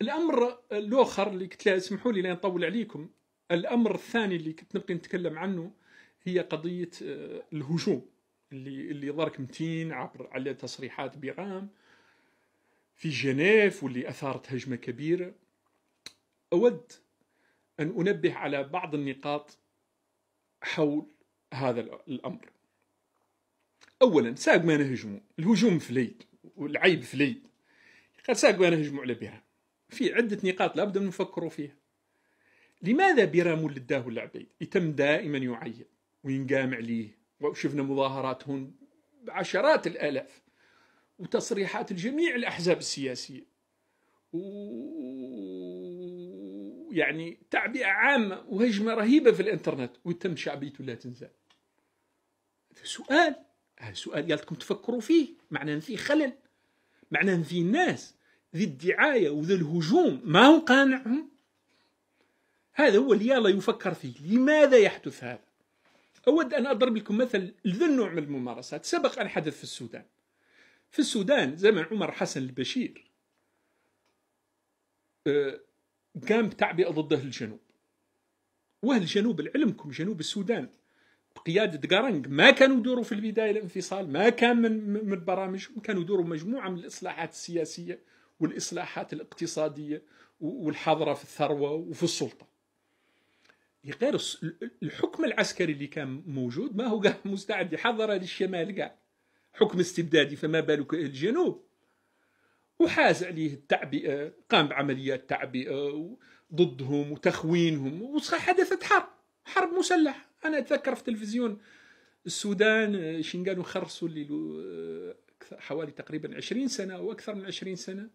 الامر الاخر اللي قلت له اسمحوا لي لين نطول عليكم الامر الثاني اللي كنت نبقي نتكلم عنه هي قضيه آه، الهجوم اللي اللي ظهرك متين عبر على تصريحات بيرام في جنيف واللي اثارت هجمه كبيره اود ان انبه على بعض النقاط حول هذا الامر اولا ساق ما نهجموا الهجوم فليد والعيب فليد قال ساق ما نهجموا على بيرام في عدة نقاط لابد أن نفكر فيها لماذا بيرامو لداه العبيد يتم دائما يعين وينقام عليه وشفنا مظاهرات هون بعشرات الآلاف وتصريحات الجميع الأحزاب السياسية و... يعني تعبئة عامة وهجمة رهيبة في الإنترنت وتم شعبيته لا تنزال هذا سؤال هذا سؤال قالتكم تفكروا فيه معناه في خلل معناه في ناس ذي الدعاية وذا الهجوم ما هو قانعهم هذا هو اللي يلا يفكر فيه لماذا يحدث هذا أود أن أضرب لكم مثل لذا النوع من الممارسات سبق أن حدث في السودان في السودان زمن عمر حسن البشير قام آه، ضد ضده الجنوب وأهل الجنوب العلمكم جنوب السودان بقيادة قرنق ما كانوا يدوروا في البداية الانفصال ما كان من من برامجهم كانوا يدوروا مجموعة من الإصلاحات السياسية والاصلاحات الاقتصاديه والحضره في الثروه وفي السلطه غير الحكم العسكري اللي كان موجود ما هو قاع مستعد يحضر للشمال قاع حكم استبدادي فما بالك الجنوب وحاز عليه التعبئه قام بعمليات تعبئه ضدهم وتخوينهم وصح حدثت حرب حرب مسلحه انا اتذكر في تلفزيون السودان شين قالوا خرصوا آه، حوالي تقريبا 20 سنه او اكثر من 20 سنه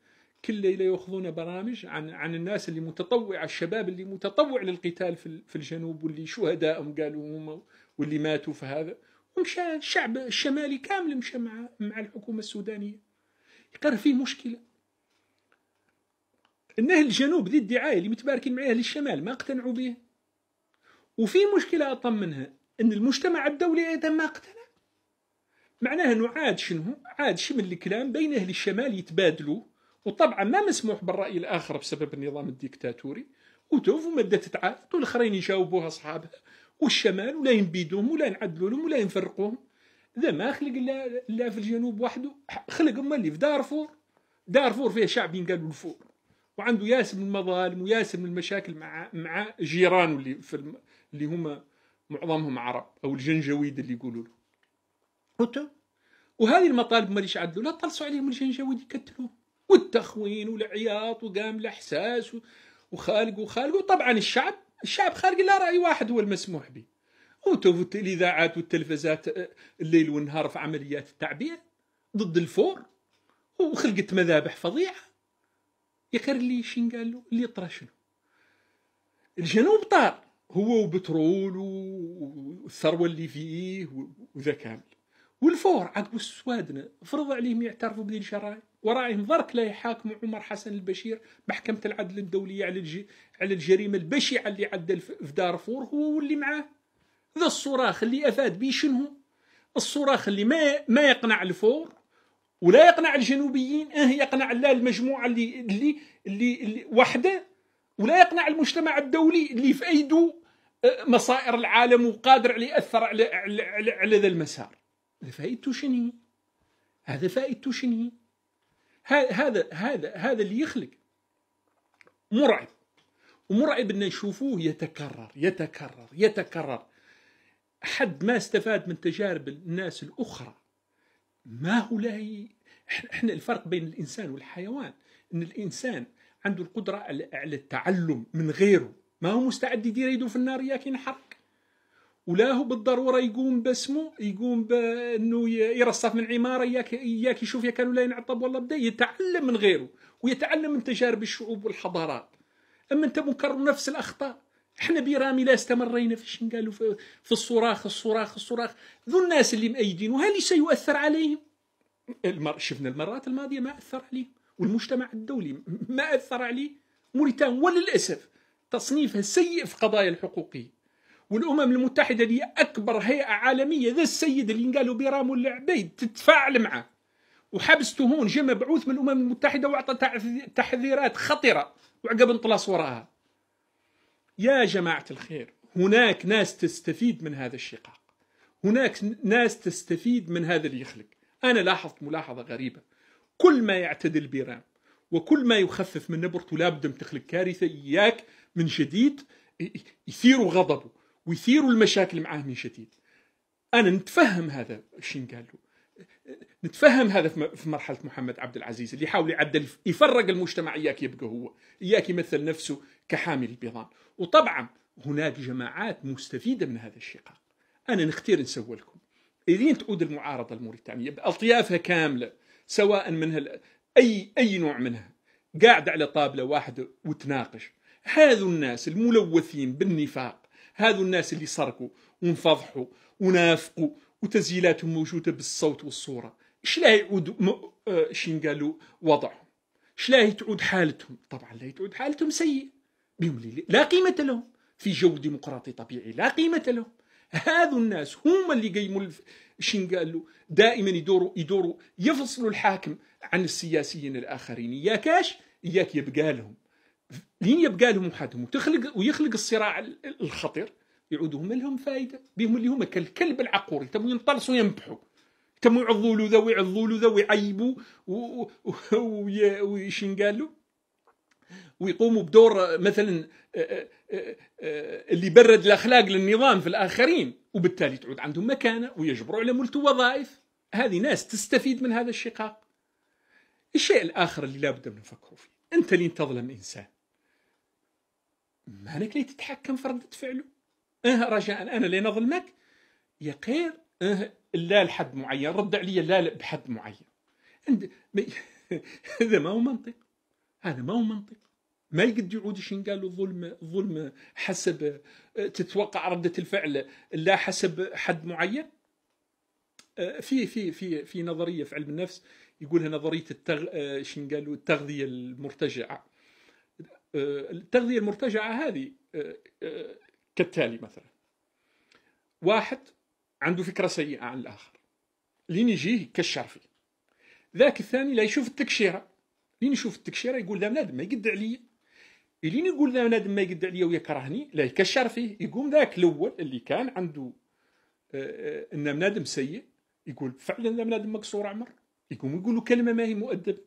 كل ليله ياخذون برامج عن عن الناس اللي متطوع الشباب اللي متطوع للقتال في, في الجنوب واللي شهداءهم قالوا هم واللي ماتوا في هذا ومشى الشعب الشمالي كامل مشى مع مع الحكومه السودانيه يقر فيه مشكله انه الجنوب ذي الدعايه اللي متباركين معاه للشمال ما اقتنعوا به وفي مشكله اطمنها ان المجتمع الدولي ايضا ما اقتنع معناه انه عاد شنو عاد شمل الكلام بين اهل الشمال يتبادلوا وطبعا ما مسموح بالراي الاخر بسبب النظام الديكتاتوري وتوف ومادة تتعاد والاخرين يجاوبوها اصحابها والشمال ولا ينبيدوهم ولا ينعدلوا لهم ولا ينفرقوهم ذا ما خلق لا, لا في الجنوب وحده خلق هما اللي في دارفور دارفور فيها شعب ينقالوا الفور وعنده ياسم المظالم وياسم المشاكل مع مع جيرانه اللي في الم... اللي هما معظمهم عرب او الجنجويد اللي يقولوا له وهذه المطالب ماليش عدلوا لا طلصوا عليهم الجنجويد يقتلوهم والتخوين والعياط وقام الاحساس وخالق وخالق وطبعا الشعب الشعب خالق لا راي واحد هو المسموح به وتوف الاذاعات والتلفزات آه، الليل والنهار في عمليات التعبير ضد الفور وخلقت مذابح فظيعه يا خير اللي شين قال له اللي طرا شنو الجنوب طار هو وبترول والثروه اللي فيه وذا كامل والفور عقب السوادنا فرض عليهم يعترفوا بذي الجرائم ورائهم ظرك لا يحاكم عمر حسن البشير محكمة العدل الدولية على الج... على الجريمة البشعة اللي عدل في دارفور هو واللي معاه ذا الصراخ اللي أفاد بيه شنو الصراخ اللي ما ما يقنع الفور ولا يقنع الجنوبيين اه يقنع لا المجموعة اللي اللي اللي, اللي وحده ولا يقنع المجتمع الدولي اللي في أيده آه، مصائر العالم وقادر على يأثر على, على, على ذا المسار هذا فائدته شنو هذا فائدته شنو هذا هذا هذا اللي يخلق مرعب ومرعب ان نشوفوه يتكرر يتكرر يتكرر حد ما استفاد من تجارب الناس الاخرى ما هو لاي احنا الفرق بين الانسان والحيوان ان الانسان عنده القدره على التعلم من غيره ما هو مستعد يدير يده في النار ياك ينحرق ولا هو بالضروره يقوم باسمه يقوم بانه يرصف من عماره ياك ياك يشوف يا كان لا ينعطب والله بدا يتعلم من غيره ويتعلم من تجارب الشعوب والحضارات اما انت مكرر نفس الاخطاء احنا بيرامي لا استمرينا في قالوا في الصراخ الصراخ الصراخ ذو الناس اللي مأيدين وهل سيؤثر عليهم المر... شفنا المرات الماضيه ما اثر عليه والمجتمع الدولي ما اثر عليه موريتان وللاسف تصنيفها سيء في قضايا الحقوقيه والامم المتحده اللي اكبر هيئه عالميه ذا السيد اللي قالوا بيرامو العبيد تتفاعل معه وحبسته هون جاء مبعوث من الامم المتحده واعطى تحذيرات خطره وعقب انطلاس وراها يا جماعه الخير هناك ناس تستفيد من هذا الشقاق هناك ناس تستفيد من هذا اللي يخلق انا لاحظت ملاحظه غريبه كل ما يعتدل بيرام وكل ما يخفف من نبرته لابد تخلق كارثه اياك من جديد يثير غضبه ويثيروا المشاكل معاه من شديد انا نتفهم هذا الشين قال له نتفهم هذا في مرحله محمد عبد العزيز اللي يحاول يعدل يفرق المجتمع اياك يبقى هو اياك يمثل نفسه كحامل البيضان وطبعا هناك جماعات مستفيده من هذا الشقاق انا نختير نسوي لكم الين تعود المعارضه الموريتانيه باطيافها كامله سواء منها اي اي نوع منها قاعد على طابله واحده وتناقش هذو الناس الملوثين بالنفاق هذو الناس اللي سرقوا وانفضحوا ونافقوا وتسجيلاتهم موجوده بالصوت والصوره شلاه يعود م... آه شين قالوا وضعهم شلاه تعود حالتهم طبعا لا تعود حالتهم سيء بيولي لا قيمه لهم في جو ديمقراطي طبيعي لا قيمه لهم هذو الناس هما اللي قيموا شين قالوا دائما يدوروا يدوروا يفصلوا الحاكم عن السياسيين الاخرين يا كاش يبقى لهم لين يبقى لهم وحدهم وتخلق ويخلق الصراع الخطير يعود هما لهم فائده بهم اللي هما كالكلب العقور يتموا ينطلسوا ينبحوا يتموا يعضوا له ذا ويعضوا له ذا ويعيبوا وش قالوا ويقوموا بدور مثلا آه، آه، آه، اللي برد الاخلاق للنظام في الاخرين وبالتالي تعود عندهم مكانه ويجبروا على ملت وظائف هذه ناس تستفيد من هذا الشقاق الشيء الاخر اللي لابد من نفكروا فيه انت اللي تظلم انسان مالك لي تتحكم في ردة فعله اه رجاء انا اللي نظلمك يا قير اه لا لحد معين رد عليا لا, بحد معين عند هذا ما هو منطق هذا ما هو منطق ما يقد شين قالوا ظلم ظلم حسب اه تتوقع ردة الفعل لا حسب حد معين اه في في في في نظريه في علم النفس يقولها نظريه التغ... اه شنو قالوا التغذيه المرتجعه آه، التغذية المرتجعة هذه آه، آه، كالتالي مثلا واحد عنده فكرة سيئة عن الآخر لين يجيه يكشر فيه ذاك الثاني لا يشوف التكشيرة لين يشوف التكشيرة يقول ذا بنادم ما يقد عليا لين يقول ذا بنادم ما يقد عليا ويكرهني لا يكشر فيه يقوم ذاك الأول اللي كان عنده أن بنادم سيء يقول فعلا ذا بنادم مكسور عمر يقوم يقول له كلمة ما هي مؤدبة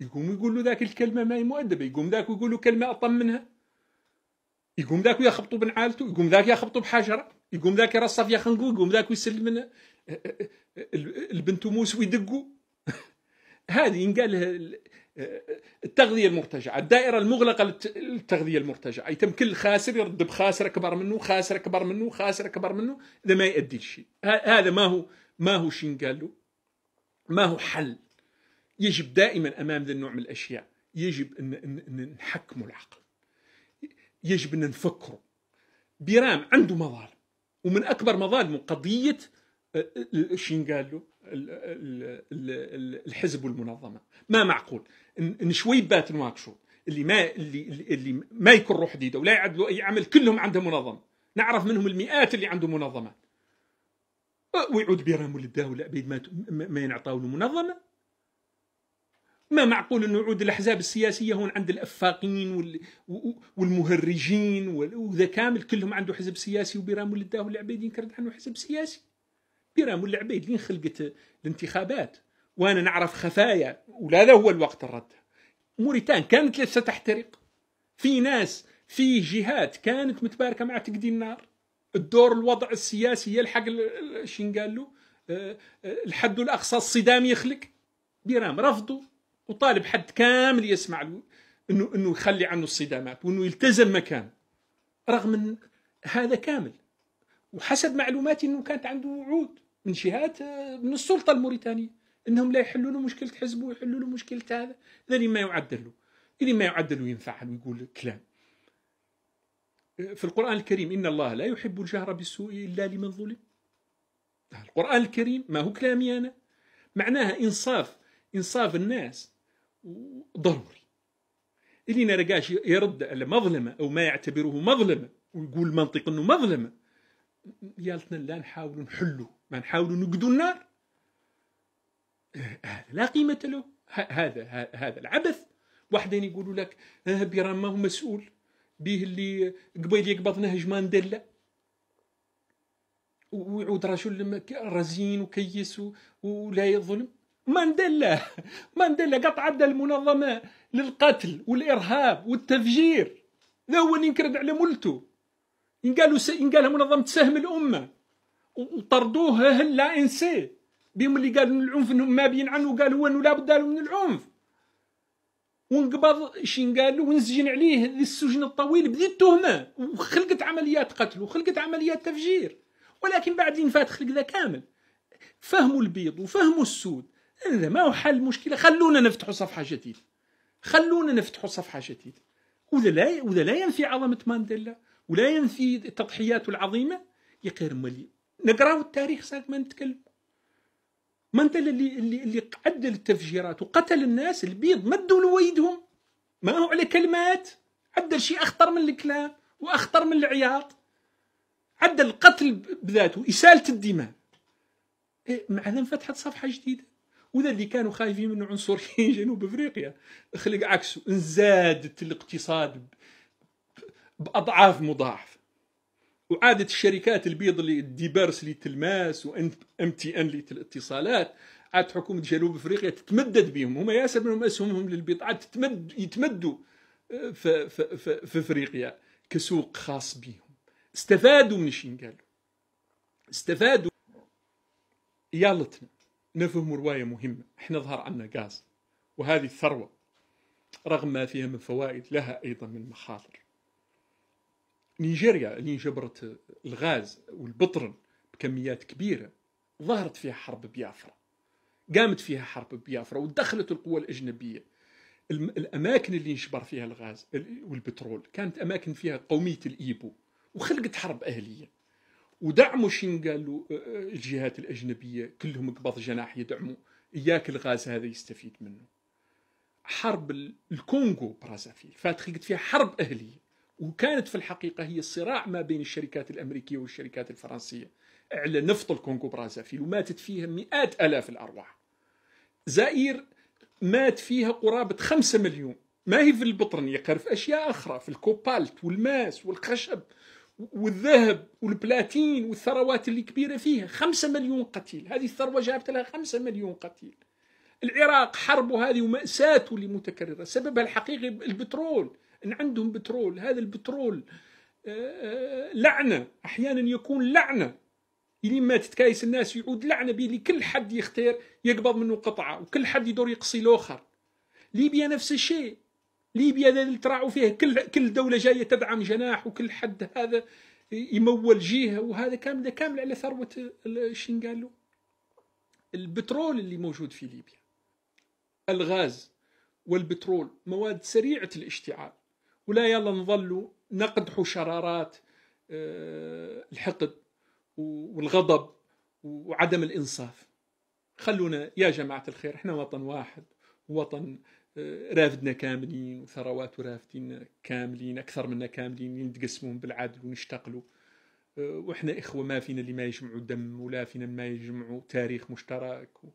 يقوم يقول له ذاك الكلمه ما هي مؤدبه يقوم ذاك ويقول له كلمه اطمنها يقوم ذاك ويخبطوا بنعالته يقوم ذاك يخبطوا بحجره يقوم ذاك يرصف خنقو يقوم ذاك ويسلم منها البنت موس ويدقوا هذه ينقال التغذيه المرتجعه الدائره المغلقه للتغذيه المرتجعه يتم كل خاسر يرد بخاسر اكبر منه خاسر اكبر منه خاسر اكبر منه اذا ما يؤدي لشيء هذا ما هو ما هو شين قال له ما هو حل يجب دائما امام ذا النوع من الاشياء يجب ان, نحكموا العقل يجب ان نفكروا بيرام عنده مظالم ومن اكبر مظالمه قضيه شين قال له الحزب والمنظمه ما معقول ان شويبات نواكشو اللي ما اللي اللي ما يكون روح جديده ولا يعدلوا اي عمل كلهم عندهم منظمه نعرف منهم المئات اللي عندهم منظمات أه، ويعود بيرام للدوله بعد ما ما ينعطاو له منظمه ما معقول انه يعود الاحزاب السياسيه هون عند الافاقين والمهرجين وذا كامل كلهم عنده حزب سياسي وبيرام لداه والعبيد كرد عنه حزب سياسي بيرام العبيد لين خلقت الانتخابات وانا نعرف خفايا ولا هو الوقت الرد موريتان كانت لسه تحترق في ناس في جهات كانت متباركه مع تقدي النار الدور الوضع السياسي يلحق شين قال له آه، آه، الحد الاقصى الصدام يخلق بيرام رفضوا وطالب حد كامل يسمع له انه انه يخلي عنه الصدامات وانه يلتزم مكانه رغم ان هذا كامل وحسب معلوماتي انه كانت عنده وعود من جهات آه، من السلطه الموريتانيه انهم لا يحلوا له مشكله حزبه ويحلوا له مشكله هذا هذا ما يعدل له اللي ما يعدل وينفعل ويقول كلام آه، في القران الكريم ان الله لا يحب الجهر بالسوء الا لمن ظلم القران الكريم ما هو كلامي انا معناها انصاف انصاف الناس ضروري اللي ما يرد يرد المظلمة أو ما يعتبره مظلمة ويقول منطق أنه مظلمة يالتنا لا نحاول نحله ما نحاول نقدو النار آه، هذا لا قيمة له هذا هذا العبث واحدين يقولوا لك آه، بيران ما هو مسؤول به اللي قبيل يقبض نهج مانديلا ويعود رجل رزين وكيس ولا يظلم مانديلا مانديلا قطع عدى المنظمه للقتل والارهاب والتفجير لا هو اللي انكرد على ملته ينقالوا س... ينقالها منظمه سهم الامه وطردوه هلا انسي بهم اللي قالوا من العنف انهم ما بين عنه قالوا انه لابد له من العنف وانقبض شين قالوا ونسجن عليه للسجن الطويل بذي التهمه وخلقت عمليات قتل وخلقت عمليات تفجير ولكن بعد فات خلق ذا كامل فهموا البيض وفهموا السود هذا ما هو حل المشكله خلونا نفتحوا صفحه جديده خلونا نفتحوا صفحه جديده وذا لا وذا لا ينفي عظمه مانديلا ولا ينفي تضحياته العظيمه يقير ملي نقراو التاريخ ساعه ما نتكلم مانديلا اللي اللي اللي عدل التفجيرات وقتل الناس البيض مدوا له ما هو على كلمات عدل شيء اخطر من الكلام واخطر من العياط عدل القتل بذاته اساله الدماء إيه مع فتحت صفحه جديده وذا اللي كانوا خايفين منه عنصريين جنوب افريقيا خلق عكسه انزادت الاقتصاد باضعاف مضاعفه وعادت الشركات البيض اللي ديبرس اللي تلماس وام تي ان اللي الاتصالات عاد حكومه جنوب افريقيا تتمدد بهم هما ياسر منهم اسهمهم للبيض عاد تتمد يتمدوا في, آه، في, في, في افريقيا كسوق خاص بهم استفادوا من شنو قالوا استفادوا يالتنا نفهم رواية مهمة احنا ظهر عنا غاز وهذه الثروة رغم ما فيها من فوائد لها أيضا من مخاطر نيجيريا اللي جبرت الغاز والبطرن بكميات كبيرة ظهرت فيها حرب بيافرا قامت فيها حرب بيافرا ودخلت القوى الأجنبية الأماكن اللي انشبر فيها الغاز والبترول كانت أماكن فيها قومية الإيبو وخلقت حرب أهلية ودعموا قالوا الجهات الاجنبيه كلهم قبض جناح يدعموا اياك الغاز هذا يستفيد منه حرب الكونغو برازافيل فاتخيقت فيها حرب اهليه وكانت في الحقيقه هي صراع ما بين الشركات الامريكيه والشركات الفرنسيه على نفط الكونغو برازافيل وماتت فيها مئات الاف الارواح زائر مات فيها قرابه 5 مليون ما هي في البطرنيه قرف في اشياء اخرى في الكوبالت والماس والخشب والذهب والبلاتين والثروات اللي كبيره فيها خمسة مليون قتيل هذه الثروه جابت لها خمسة مليون قتيل العراق حربه هذه ومأساته اللي متكرره سببها الحقيقي البترول ان عندهم بترول هذا البترول آه، آه، لعنه احيانا يكون لعنه اللي ما تتكايس الناس يعود لعنه بلي كل حد يختار يقبض منه قطعه وكل حد يدور يقصي الاخر ليبيا نفس الشيء ليبيا اللي تراعوا فيها كل كل دوله جايه تدعم جناح وكل حد هذا يمول جهه وهذا كامل كامل على ثروه الشنغالو البترول اللي موجود في ليبيا الغاز والبترول مواد سريعه الاشتعال ولا يلا نظلوا نقدحوا شرارات آه، الحقد والغضب وعدم الانصاف خلونا يا جماعه الخير احنا وطن واحد وطن رافدنا كاملين وثروات رافدين كاملين اكثر منا كاملين نتقسمون بالعدل ونشتقلوا آه، واحنا اخوه ما فينا اللي ما يجمعوا دم ولا فينا ما يجمعوا تاريخ مشترك و...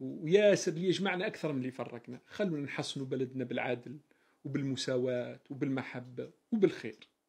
وياسر اللي يجمعنا اكثر من اللي يفرقنا خلونا نحصنوا بلدنا بالعدل وبالمساواه وبالمحبه وبالخير